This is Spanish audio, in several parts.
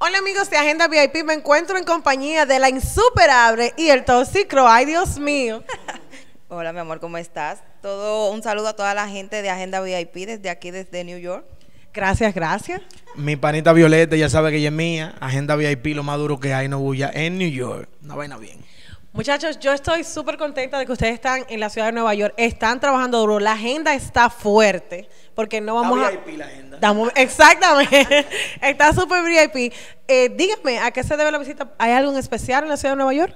Hola amigos de Agenda VIP, me encuentro en compañía de la insuperable y el Toxicro. Ay, Dios mío. Hola, mi amor, ¿cómo estás? Todo un saludo a toda la gente de Agenda VIP desde aquí desde New York. Gracias, gracias. Mi panita Violeta ya sabe que ella es mía. Agenda VIP, lo más duro que hay, no en New York. Una vaina bien. Muchachos, yo estoy súper contenta de que ustedes están en la ciudad de Nueva York. Están trabajando duro. La agenda está fuerte. Porque no vamos está VIP a. la agenda. exactamente. está súper VIP. Eh, díganme, ¿a qué se debe la visita? ¿Hay algo especial en la ciudad de Nueva York?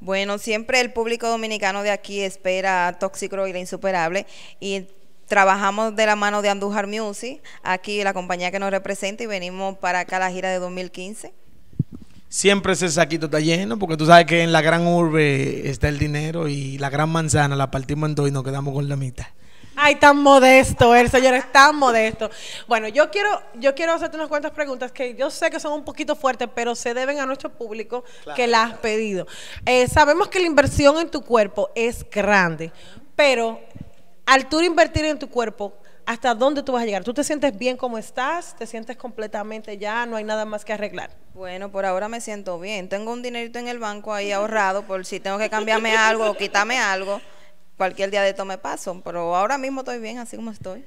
Bueno, siempre el público dominicano de aquí espera Tóxico y la Insuperable. Y trabajamos de la mano de Andújar Music, aquí la compañía que nos representa, y venimos para acá a la gira de 2015 siempre ese saquito está lleno, porque tú sabes que en la gran urbe está el dinero y la gran manzana la partimos en dos y nos quedamos con la mitad. Ay, tan modesto, el señor es tan modesto. Bueno, yo quiero, yo quiero hacerte unas cuantas preguntas que yo sé que son un poquito fuertes, pero se deben a nuestro público que las has pedido. Eh, sabemos que la inversión en tu cuerpo es grande, pero al tú invertir en tu cuerpo, hasta dónde tú vas a llegar. ¿Tú te sientes bien como estás? ¿Te sientes completamente ya? ¿No hay nada más que arreglar? Bueno, por ahora me siento bien. Tengo un dinerito en el banco ahí ahorrado por si tengo que cambiarme algo o quitarme algo. Cualquier día de esto me paso, pero ahora mismo estoy bien así como estoy.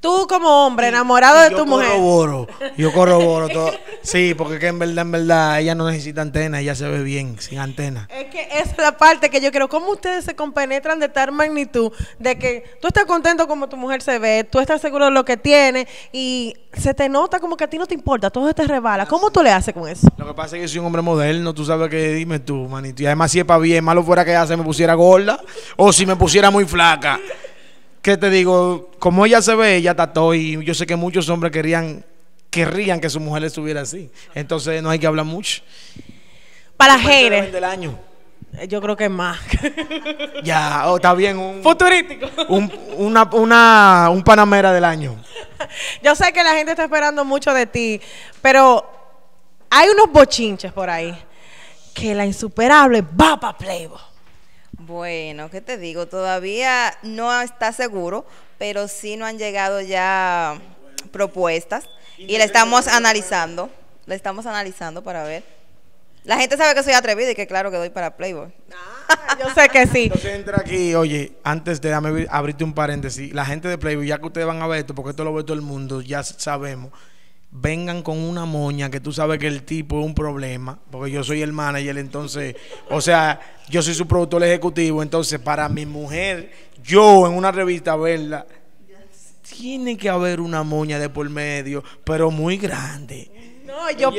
Tú como hombre enamorado de tu mujer. Yo corroboro, yo corroboro todo. Sí, porque que en verdad, en verdad, ella no necesita antena, ella se ve bien sin antena. Es que esa es la parte que yo quiero, ¿Cómo ustedes se compenetran de tal magnitud de que tú estás contento como tu mujer se ve, tú estás seguro de lo que tiene y se te nota como que a ti no te importa, todo se te rebala? ¿Cómo tú le haces con eso? Lo que pasa es que soy un hombre moderno, tú sabes que dime tú, manito. Y además si es para bien, malo fuera que ella se me pusiera gorda o si me pusiera muy flaca. ¿Qué te digo? Como ella se ve, ella tató y yo sé que muchos hombres querían, querrían que su mujer estuviera así. Entonces no hay que hablar mucho. Para Jere. del año. Eh, yo creo que más. ya, oh, está bien. Un, Futurístico. Un, un panamera del año. Yo sé que la gente está esperando mucho de ti, pero hay unos bochinches por ahí que la insuperable va para plebo. Bueno, ¿qué te digo? Todavía no está seguro, pero sí no han llegado ya propuestas y la estamos analizando. La estamos analizando para ver. La gente sabe que soy atrevida y que claro que doy para Playboy. Ah, yo sé que sí. Entonces entra aquí, oye, antes de abrirte un paréntesis, la gente de Playboy, ya que ustedes van a ver esto, porque esto lo ve todo el mundo, ya sabemos vengan con una moña que tú sabes que el tipo es un problema, porque yo soy el manager, entonces, o sea, yo soy su productor ejecutivo, entonces para mi mujer, yo en una revista verla, tiene que haber una moña de por medio, pero muy grande yo,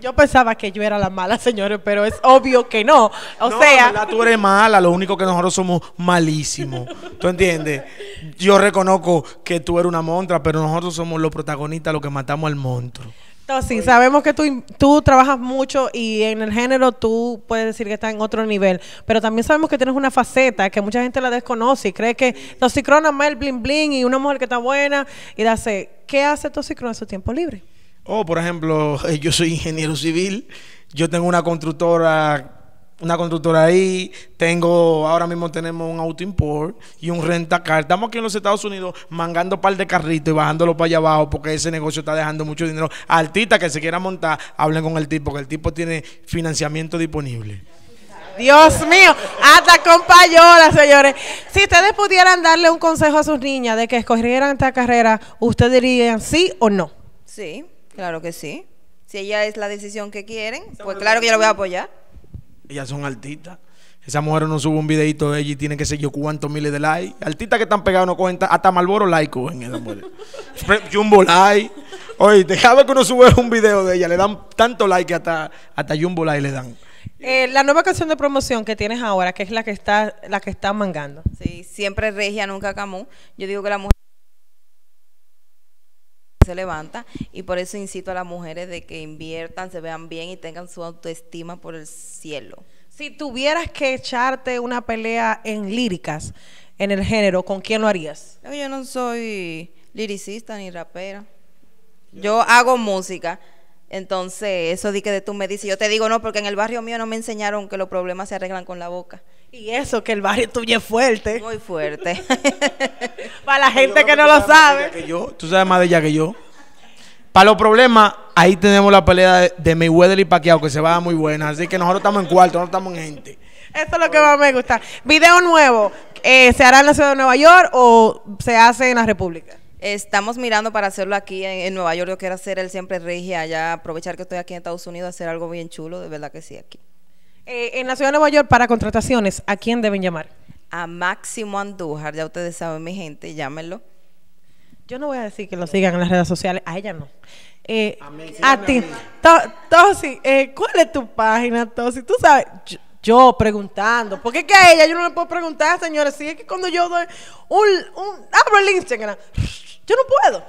yo pensaba que yo era la mala, señores, pero es obvio que no. O sea. tú eres mala, lo único que nosotros somos malísimos. ¿Tú entiendes? Yo reconozco que tú eres una montra, pero nosotros somos los protagonistas, los que matamos al monstruo. No, sí, sabemos que tú, tú trabajas mucho y en el género tú puedes decir que estás en otro nivel, pero también sabemos que tienes una faceta que mucha gente la desconoce y cree que Toxicrona más el bling bling y una mujer que está buena y hace ¿Qué hace Tocicrona en su tiempo libre? oh, por ejemplo, yo soy ingeniero civil, yo tengo una constructora una constructora ahí, tengo, ahora mismo tenemos un auto import y un car. Estamos aquí en los Estados Unidos mangando par de carritos y bajándolo para allá abajo porque ese negocio está dejando mucho dinero. Artistas que se quiera montar, hablen con el tipo, que el tipo tiene financiamiento disponible. Dios mío, hasta con payola, señores. Si ustedes pudieran darle un consejo a sus niñas de que escogieran esta carrera, ¿ustedes dirían sí o no? Sí. Claro que sí. Si ella es la decisión que quieren, pues claro que yo la voy a apoyar. Ellas son artistas. Esa mujer no sube un videito de ella y tiene que sé yo cuántos miles de likes. Artistas que están pegados no cogen hasta Malboro like en esa mujer. Jumbo like. Oye, dejaba que uno sube un video de ella, le dan tanto like que hasta, hasta Jumbo le dan. Eh, la nueva canción de promoción que tienes ahora, que es la que está, la que está mangando. Sí, siempre regia, nunca camú. Yo digo que la mujer levanta y por eso incito a las mujeres de que inviertan, se vean bien y tengan su autoestima por el cielo. Si tuvieras que echarte una pelea en líricas, en el género, ¿con quién lo harías? Yo no soy liricista ni rapera. Yo hago música. Entonces, eso de que tú me dices, yo te digo no, porque en el barrio mío no me enseñaron que los problemas se arreglan con la boca. Y eso, que el barrio tuyo es fuerte. Muy fuerte. Para la gente que no lo sabe. Que yo, tú sabes más de ella que yo. Para los problemas, ahí tenemos la pelea de, de Mayweather y Pacquiao, que se va muy buena. Así que nosotros estamos en cuarto, no estamos en gente. Eso es lo que más me gusta. Video nuevo, eh, ¿se hará en la ciudad de Nueva York o se hace en la República? Estamos mirando para hacerlo aquí en, Nueva York. Yo quiero hacer el siempre regia allá, aprovechar que estoy aquí en Estados Unidos, hacer algo bien chulo, de verdad que sí, aquí. Eh, en la ciudad de Nueva York, para contrataciones, ¿a quién deben llamar? A Máximo Andújar, ya ustedes saben, mi gente, llámenlo. Yo no voy a decir que lo sigan en las redes sociales, a ella no. a, ti, Tosi, ¿cuál es tu página, Tosi? Tú sabes, yo, preguntando, porque es que a ella yo no le puedo preguntar, señores, si es que cuando yo doy un, un abro el Instagram, yo no puedo.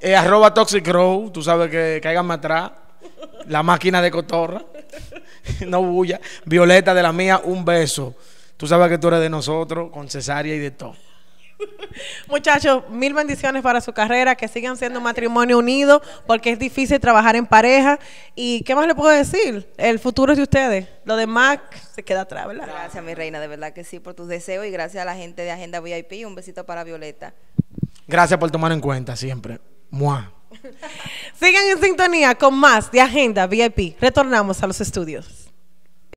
Eh, arroba Toxic tú sabes que caigan más atrás. La máquina de cotorra. no bulla. Violeta de la mía, un beso. Tú sabes que tú eres de nosotros, con cesárea y de todo. Muchachos, mil bendiciones para su carrera, que sigan siendo matrimonio unido, porque es difícil trabajar en pareja. ¿Y qué más le puedo decir? El futuro es de ustedes. Lo demás se queda atrás, ¿verdad? Gracias, mi reina, de verdad que sí, por tus deseos y gracias a la gente de Agenda VIP. Un besito para Violeta. Gracias por tomar en cuenta siempre. Mua. Sigan en sintonía con más de Agenda VIP. Retornamos a los estudios.